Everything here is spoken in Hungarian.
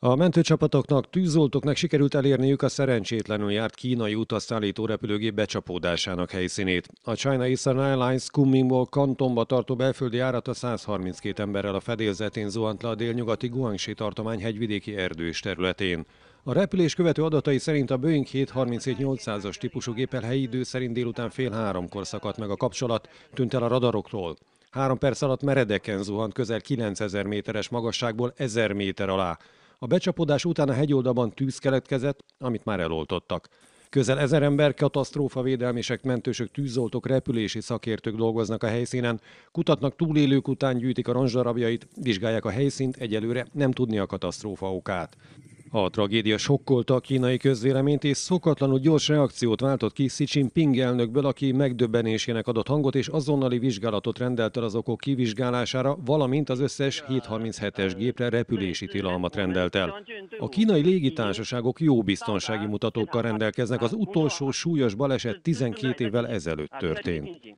A mentőcsapatoknak, tűzoltóknak sikerült elérniük a szerencsétlenül járt kínai utasszállító repülőgép becsapódásának helyszínét. A China Eastern Airlines Kunmingból Kantonba tartó belföldi járata 132 emberrel a fedélzetén zuhant le a délnyugati Guangxi tartomány hegyvidéki erdős területén. A repülés követő adatai szerint a Boeing 737-800-as típusú géppel helyi idő szerint délután fél háromkor szakadt meg a kapcsolat, tűnt el a radarokról. Három perc alatt meredeken zuhant közel 9000 méteres magasságból 1000 méter alá. A becsapódás után a hegyoldalban tűz keletkezett, amit már eloltottak. Közel ezer ember, védelmések, mentősök, tűzoltók, repülési szakértők dolgoznak a helyszínen, kutatnak túlélők után, gyűjtik a ronzsdarabjait, vizsgálják a helyszínt, egyelőre nem tudni a katasztrófa okát. A tragédia sokkolta a kínai közvéleményt, és szokatlanul gyors reakciót váltott ki Xi Jinping elnökből, aki megdöbbenésének adott hangot és azonnali vizsgálatot rendelt el az okok kivizsgálására, valamint az összes 737-es gépre repülési tilalmat rendelt el. A kínai légitársaságok jó biztonsági mutatókkal rendelkeznek, az utolsó súlyos baleset 12 évvel ezelőtt történt.